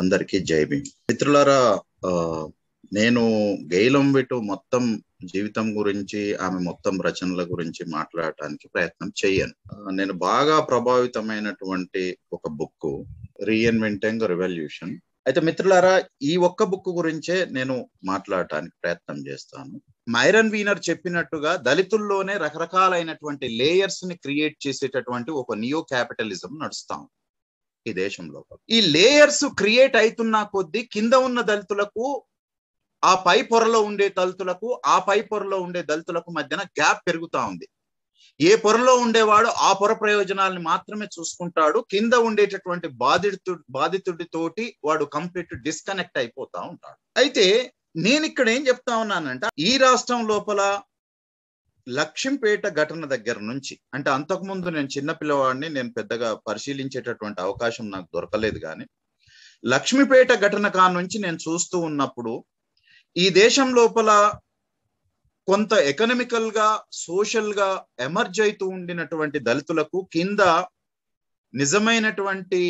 అందరికీ జై మిత్రులారా నేను గైలం విటు మొత్తం జీవితం గురించి ఆమె మొత్తం రచనల గురించి మాట్లాడటానికి ప్రయత్నం చేయను నేను బాగా ప్రభావితమైనటువంటి ఒక బుక్ రీఎన్వెంటింగ్ రివల్యూషన్ అయితే మిత్రులారా ఈ ఒక్క బుక్ గురించే నేను మాట్లాడటానికి ప్రయత్నం చేస్తాను మైరన్ వీనర్ చెప్పినట్టుగా దళితుల్లోనే రకరకాలైనటువంటి లేయర్స్ ని క్రియేట్ చేసేటటువంటి ఒక నియో క్యాపిటలిజం నడుస్తాం ఈ దేశంలో ఈ లేయర్స్ క్రియేట్ అవుతున్న కొద్దీ కింద ఉన్న దళితులకు ఆ పై పొరలో ఉండే దళితులకు ఆ పై పొరలో ఉండే దళితులకు మధ్యన గ్యాప్ పెరుగుతా ఉంది ఏ పొరలో ఉండేవాడు ఆ పొర ప్రయోజనాలను మాత్రమే చూసుకుంటాడు కింద ఉండేటటువంటి బాధితు బాధితుడితోటి వాడు కంప్లీట్ డిస్కనెక్ట్ అయిపోతా ఉంటాడు అయితే నేను ఇక్కడ ఏం చెప్తా ఉన్నానంటే ఈ రాష్ట్రం లోపల లక్ష్యంపేట ఘటన దగ్గర నుంచి అంటే అంతకుముందు నేను చిన్న పిల్లవాడిని నేను పెద్దగా పరిశీలించేటటువంటి అవకాశం నాకు దొరకలేదు కానీ లక్ష్మీపేట ఘటన కానుంచి నేను చూస్తూ ఉన్నప్పుడు ఈ దేశం లోపల కొంత ఎకనమికల్ గా సోషల్ గా ఎమర్జ్ అవుతూ ఉండినటువంటి దళితులకు కింద నిజమైనటువంటి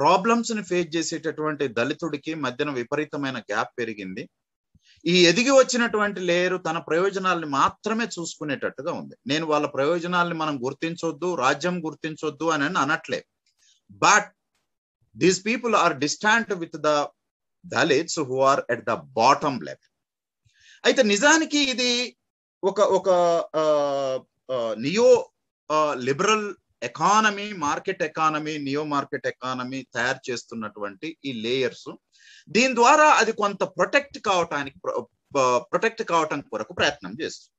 ప్రాబ్లమ్స్ ని ఫేస్ చేసేటటువంటి దళితుడికి మధ్యన విపరీతమైన గ్యాప్ పెరిగింది ఈ ఎదిగి వచ్చినటువంటి లేయరు తన ప్రయోజనాల్ని మాత్రమే చూసుకునేటట్టుగా ఉంది నేను వాళ్ళ ప్రయోజనాల్ని మనం గుర్తించొద్దు రాజ్యం గుర్తించొద్దు అని అనట్లే but these people are distant with the Dalits who are at the bottom level అయితే నిజానికి ఇది ఒక ఒక neo liberal economy market economy neo market economy తయారు చేస్తున్నటువంటి ఈ లేయర్స్ దీని ద్వారా అది కొంత ప్రొటెక్ట్ కావటానికి ప్రొటెక్ట్ కావటం కొరకు ప్రయత్నం చేస్తుంది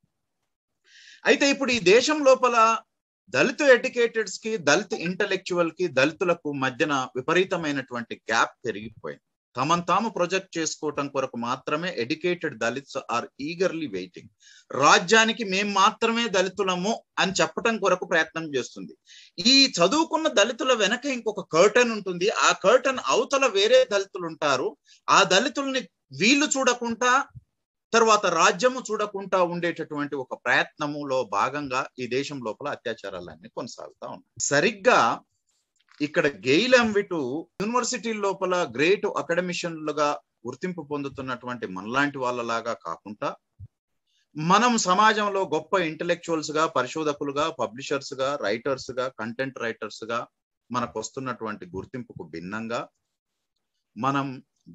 అయితే ఇప్పుడు ఈ దేశం లోపల దళిత ఎడ్యుకేటెడ్స్ కి దళిత ఇంటలెక్చువల్ కి దళితులకు మధ్యన విపరీతమైనటువంటి గ్యాప్ పెరిగిపోయింది తమను తాము ప్రొజెక్ట్ చేసుకోవటం కొరకు మాత్రమే educated Dalits are eagerly waiting రాజ్యానికి మేము మాత్రమే దళితులము అని చెప్పటం కొరకు ప్రయత్నం చేస్తుంది ఈ చదువుకున్న దళితుల వెనక ఇంకొక కర్టన్ ఉంటుంది ఆ కర్టన్ అవతల వేరే దళితులు ఉంటారు ఆ దళితుల్ని వీళ్ళు చూడకుండా తర్వాత రాజ్యము చూడకుండా ఉండేటటువంటి ఒక ప్రయత్నములో భాగంగా ఈ దేశం లోపల అత్యాచారాలన్నీ కొనసాగుతా ఉన్నాయి సరిగ్గా ఇక్కడ గెయిల్ అంబిటు యూనివర్సిటీ లోపల గ్రేట్ అకాడమిషియన్లుగా గుర్తింపు పొందుతున్నటువంటి మనలాంటి వాళ్ళలాగా కాకుండా మనం సమాజంలో గొప్ప ఇంటలెక్చువల్స్ గా పరిశోధకులుగా పబ్లిషర్స్ గా రైటర్స్ గా కంటెంట్ రైటర్స్ గా మనకు వస్తున్నటువంటి గుర్తింపుకు భిన్నంగా మనం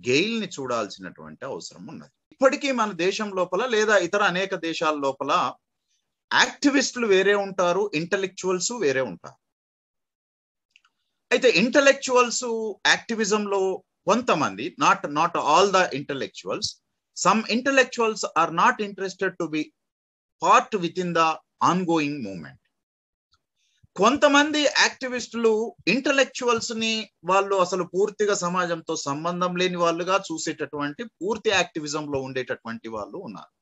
గెయిల్ ని చూడాల్సినటువంటి అవసరం ఉన్నది ఇప్పటికీ మన దేశం లోపల లేదా ఇతర అనేక దేశాల లోపల యాక్టివిస్టులు వేరే ఉంటారు ఇంటలెక్చువల్స్ వేరే ఉంటారు అయితే ఇంటలెక్చువల్స్ యాక్టివిజంలో కొంతమంది not not all the intellectuals some intellectuals are not interested to be part with in the ongoing movement కొంతమంది యాక్టివిస్టులు ఇంటలెక్చువల్స్ ని వాళ్ళు అసలు పూర్తిగా సమాజంతో సంబంధం లేని వాళ్ళుగా చూసేటటువంటి పూర్తి యాక్టివిజం లో ఉండేటటువంటి వాళ్ళు ఉన్నారు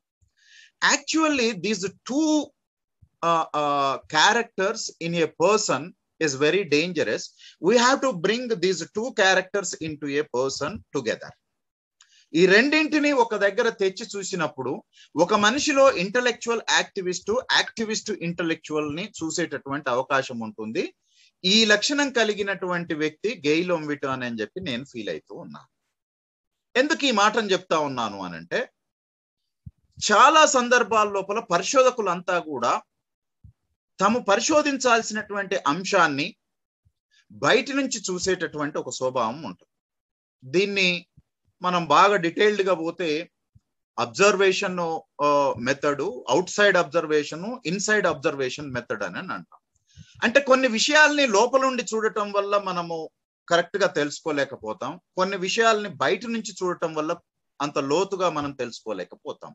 actually these two characters in a person is very dangerous. We have to bring these two characters into a person together. ఈ రెండింటిని ఒక దగ్గర తెచ్చి చూసినప్పుడు ఒక మనిషిలో ఇంటలెక్చువల్ యాక్టివిస్ట్ యాక్టివిస్ట్ ఇంటలెక్చువల్ ని చూసేటటువంటి అవకాశం ఉంటుంది ఈ లక్షణం కలిగినటువంటి వ్యక్తి గెయిల్ ఒమ్విటాన్ అని చెప్పి నేను ఫీల్ అవుతూ ఉన్నాను ఎందుకు ఈ మాటను చెప్తా ఉన్నాను అనంటే చాలా సందర్భాల లోపల పరిశోధకులంతా కూడా తాము పరిశోధించాల్సినటువంటి అంశాన్ని బయట నుంచి చూసేటటువంటి ఒక స్వభావం ఉంటుంది దీన్ని మనం బాగా డీటెయిల్డ్గా పోతే observation method outside observation inside observation method అని అంటాం అంటే కొన్ని విషయాల్ని లోపలుండి చూడటం వల్ల మనము కరెక్ట్ గా తెలుసుకోలేకపోతాం కొన్ని విషయాల్ని బయట నుంచి చూడటం వల్ల అంత లోతుగా మనం తెలుసుకోలేకపోతాం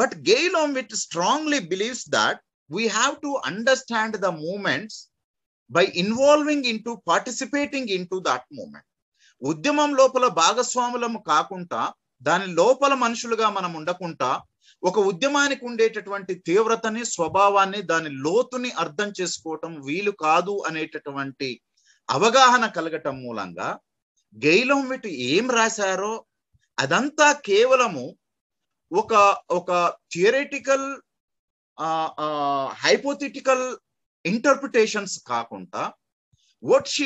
but Gail Omvedt strongly believes that we have to understand the movements by involving into participating into that movement ఉద్యమం లోపల భాగస్వాములము కాకుండా దాని లోపల మనుషులుగా మనం ఉండకుండా ఒక ఉద్యమానికి ఉండేటటువంటి తీవ్రతని స్వభావాన్ని దాని లోతుని అర్థం చేసుకోవటం వీలు కాదు అనేటటువంటి అవగాహన కలగటం మూలంగా గైలం వీటి ఏం రాశారో అదంతా కేవలము ఒక ఒక థియరిటికల్ హైపోథిటికల్ ఇంటర్ప్రిటేషన్స్ కాకుండా what she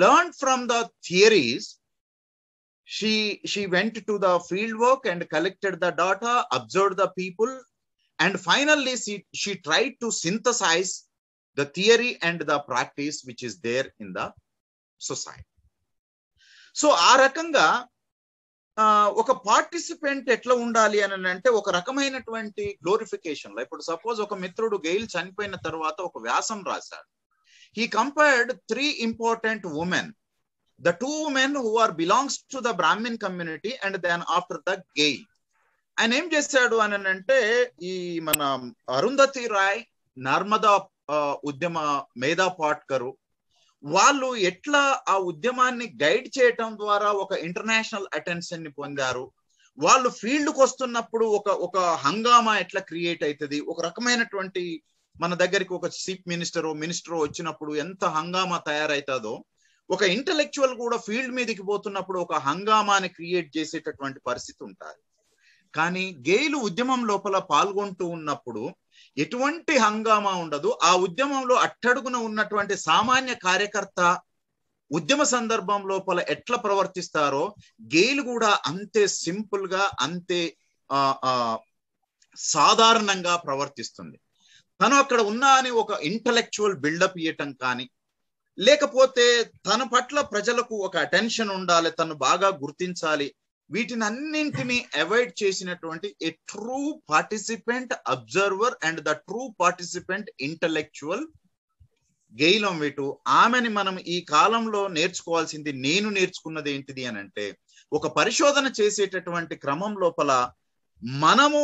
learned from the theories she she went to the field work and collected the data observed the people and finally she, she tried to synthesize the theory and the practice which is there in the society so Arakanga. ఒక participant ఎట్లా ఉండాలి అని అంటే ఒక రకమైనటువంటి glorification లో ఇప్పుడు suppose ఒక మిత్రుడు గెయిల్ చనిపోయిన తర్వాత ఒక వ్యాసం రాశాడు he compared three important women the two women who are belongs to the Brahmin community and then after the Gail ఆయన ఏం చేశాడు అని అంటే ఈ మన అరుంధతి రాయ్ నర్మదా ఉద్యమ మేధా పాట్కరు వాళ్ళు ఎట్లా ఆ ఉద్యమాన్ని గైడ్ చేయటం ద్వారా ఒక ఇంటర్నేషనల్ అటెన్షన్ ని పొందారు వాళ్ళు ఫీల్డ్కి వస్తున్నప్పుడు ఒక ఒక హంగామా ఎట్లా క్రియేట్ అవుతుంది ఒక రకమైనటువంటి మన దగ్గరికి ఒక చీఫ్ మినిస్టరో మినిస్టరో వచ్చినప్పుడు ఎంత హంగామా తయారవుతుందో ఒక ఇంటలెక్చువల్ కూడా ఫీల్డ్ మీదకి పోతున్నప్పుడు ఒక హంగామాని క్రియేట్ చేసేటటువంటి పరిస్థితి ఉంటుంది కానీ గేలు ఉద్యమం లోపల పాల్గొంటూ ఉన్నప్పుడు ఎటువంటి హంగామా ఉండదు ఆ ఉద్యమంలో అట్టడుగున ఉన్నటువంటి సామాన్య కార్యకర్త ఉద్యమ సందర్భం లోపల ఎట్లా ప్రవర్తిస్తారో గెయిల్ కూడా అంతే సింపుల్ గా అంతే సాధారణంగా ప్రవర్తిస్తుంది తను అక్కడ ఉన్నా అని ఒక ఇంటలెక్చువల్ బిల్డప్ ఇవ్వటం కానీ లేకపోతే తన పట్ల ప్రజలకు ఒక అటెన్షన్ ఉండాలి తను బాగా గుర్తించాలి వీటిని అన్నింటిని అవాయిడ్ చేసినటువంటి a true participant observer and the true participant intellectual Gail Omvedt ఆమెని మనం ఈ కాలంలో నేర్చుకోవాల్సింది నేను నేర్చుకున్నది ఏంటిది అని అంటే ఒక పరిశోధన చేసేటటువంటి క్రమం లోపల మనము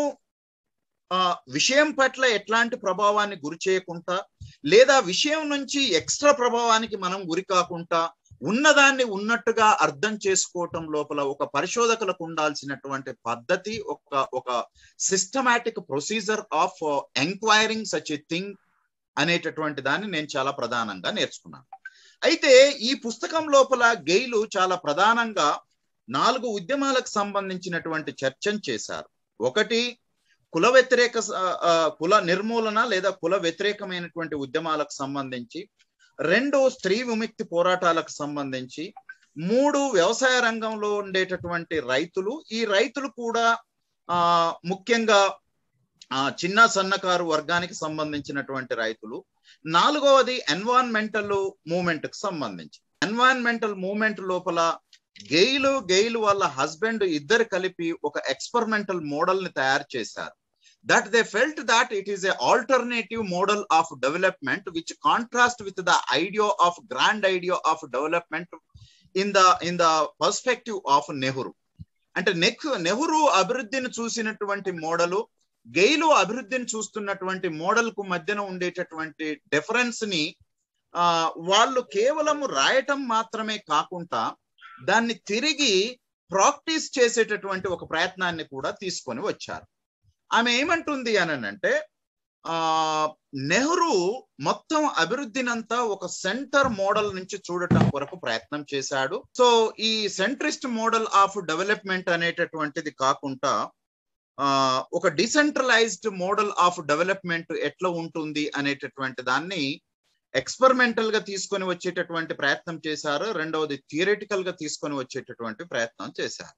ఆ విషయం పట్ల ఎట్లాంటి ప్రభావాన్ని గురి చేయకుండా లేదా విషయం నుంచి ఎక్స్ట్రా ప్రభావానికి మనం గురి కాకుండా ఉన్నదాన్ని ఉన్నట్టుగా అర్థం చేసుకోవటం లోపల ఒక పరిశోధకులకు ఉండాల్సినటువంటి పద్ధతి ఒక ఒక systematic procedure of enquiring such a thing అనేటటువంటి దాన్ని నేను చాలా ప్రధానంగా నేర్చుకున్నాను అయితే ఈ పుస్తకం లోపల గెయిలు చాలా ప్రధానంగా నాలుగు ఉద్యమాలకు సంబంధించినటువంటి చర్చను చేశారు ఒకటి కుల వ్యతిరేక కుల నిర్మూలన లేదా కుల వ్యతిరేకమైనటువంటి ఉద్యమాలకు సంబంధించి రెండు స్త్రీ విముక్తి పోరాటాలకు సంబంధించి మూడు వ్యవసాయ రంగంలో ఉండేటటువంటి రైతులు ఈ రైతులు కూడా ఆ ముఖ్యంగా ఆ చిన్న సన్నకారు వర్గానికి సంబంధించినటువంటి రైతులు నాలుగవది ఎన్వాన్మెంటల్ మూమెంట్ కు సంబంధించి ఎన్వాన్మెంటల్ మూమెంట్ లోపల గెయిలు గెయిలు వాళ్ళ హస్బెండ్ ఇద్దరు కలిపి ఒక ఎక్స్పెరిమెంటల్ మోడల్ ని తయారు చేశారు that they felt that it is a alternative model of development which contrast with the idea of grand idea of development in the in the perspective of Nehru అంటే నెహ్ నెహ్రూ అభివృద్ధిని చూసినటువంటి మోడలు గెయిలు అభివృద్ధిని చూస్తున్నటువంటి మోడల్ కు మధ్యన ఉండేటటువంటి డిఫరెన్స్ ని వాళ్ళు కేవలం రాయటం మాత్రమే కాకుండా దాన్ని తిరిగి ప్రాక్టీస్ చేసేటటువంటి ఒక ప్రయత్నాన్ని కూడా తీసుకొని వచ్చారు ఆమె ఏమంటుంది అంటే ఆ నెహ్రూ మొత్తం అభివృద్ధినంతా ఒక సెంటర్ మోడల్ నుంచి చూడటం కొరకు ప్రయత్నం చేశాడు సో ఈ సెంట్రిస్ట్ మోడల్ ఆఫ్ డెవలప్మెంట్ అనేటటువంటిది కాకుండా ఒక డిసెంట్రలైజ్డ్ మోడల్ ఆఫ్ డెవలప్మెంట్ ఎట్లా ఉంటుంది అనేటటువంటి దాన్ని ఎక్స్పెరిమెంటల్ గా తీసుకొని వచ్చేటటువంటి ప్రయత్నం చేశారు రెండవది థియరిటికల్ గా తీసుకొని వచ్చేటటువంటి ప్రయత్నం చేశారు